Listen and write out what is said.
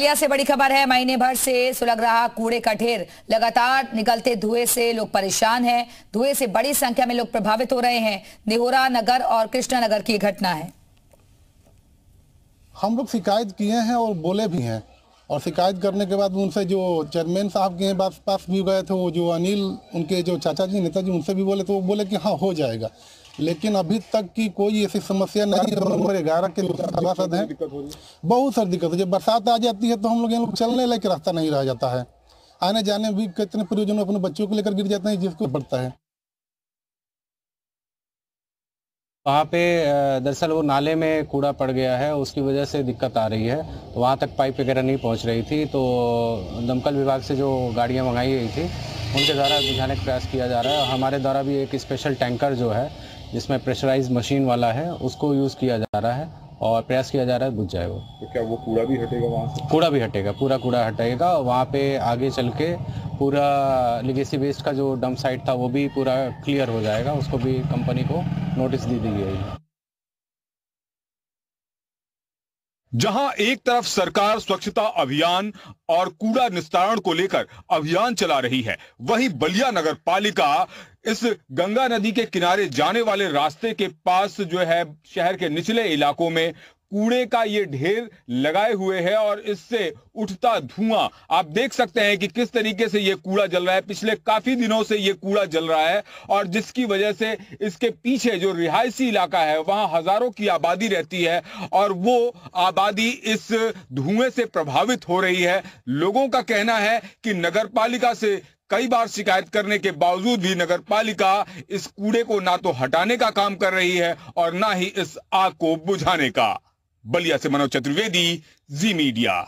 India से बड़ी खबर है महीने भर से सुलग रहा कूड़े का ढेर लगातार निकलते धुएं से लोग परेशान हैं धुएं से बड़ी संख्या में लोग प्रभावित हो रहे हैं निहोरा नगर और कृष्णानगर की घटना है हम लोग शिकायत किए हैं और बोले भी हैं और शिकायत करने के बाद उनसे जो चेयरमैन साहब के पास पास भी गए थे वो जो अनिल उनके जो चाचा जी नेताजी उनसे भी बोले तो वो बोले कि हाँ हो जाएगा लेकिन अभी तक की कोई ऐसी समस्या नहीं नंबर ग्यारह के सभासद हैं बहुत सारी दिक्कत जब बरसात आ जाती है तो हम लोग लोग चलने लायक रास्ता नहीं रह जाता है आने जाने भी कितने प्रयोजन अपने बच्चों को लेकर गिर जाते हैं जिसको पड़ता है वहाँ पे दरअसल वो नाले में कूड़ा पड़ गया है उसकी वजह से दिक्कत आ रही है तो वहाँ तक पाइप वगैरह नहीं पहुँच रही थी तो दमकल विभाग से जो गाड़ियाँ मंगाई गई थी उनके द्वारा बुझाने का प्रयास किया जा रहा है हमारे द्वारा भी एक स्पेशल टैंकर जो है जिसमें प्रेशराइज मशीन वाला है उसको यूज़ किया जा रहा है और प्रयास किया जा रहा है बुझ जाए वो तो क्या वो कूड़ा भी हटेगा वहाँ से कूड़ा भी हटेगा पूरा कूड़ा हटेगा और वहाँ पे आगे चल के पूरा लिगेसी वेस्ट का जो डम साइट था वो भी पूरा क्लियर हो जाएगा उसको भी कंपनी को नोटिस दे दी गई जहां एक तरफ सरकार स्वच्छता अभियान और कूड़ा निस्तारण को लेकर अभियान चला रही है वहीं बलिया नगर पालिका इस गंगा नदी के किनारे जाने वाले रास्ते के पास जो है शहर के निचले इलाकों में कूड़े का ये ढेर लगाए हुए है और इससे उठता धुआं आप देख सकते हैं कि किस तरीके से ये कूड़ा जल रहा है पिछले काफी दिनों से ये कूड़ा जल रहा है और जिसकी वजह से इसके पीछे जो रिहायशी इलाका है वहां हजारों की आबादी रहती है और वो आबादी इस धुएं से प्रभावित हो रही है लोगों का कहना है कि नगर पालिका से कई बार शिकायत करने के बावजूद भी नगर पालिका इस कूड़े को ना तो हटाने का काम कर रही है और ना ही इस आग को बुझाने का बलिया से मनोज चतुर्वेदी जी मीडिया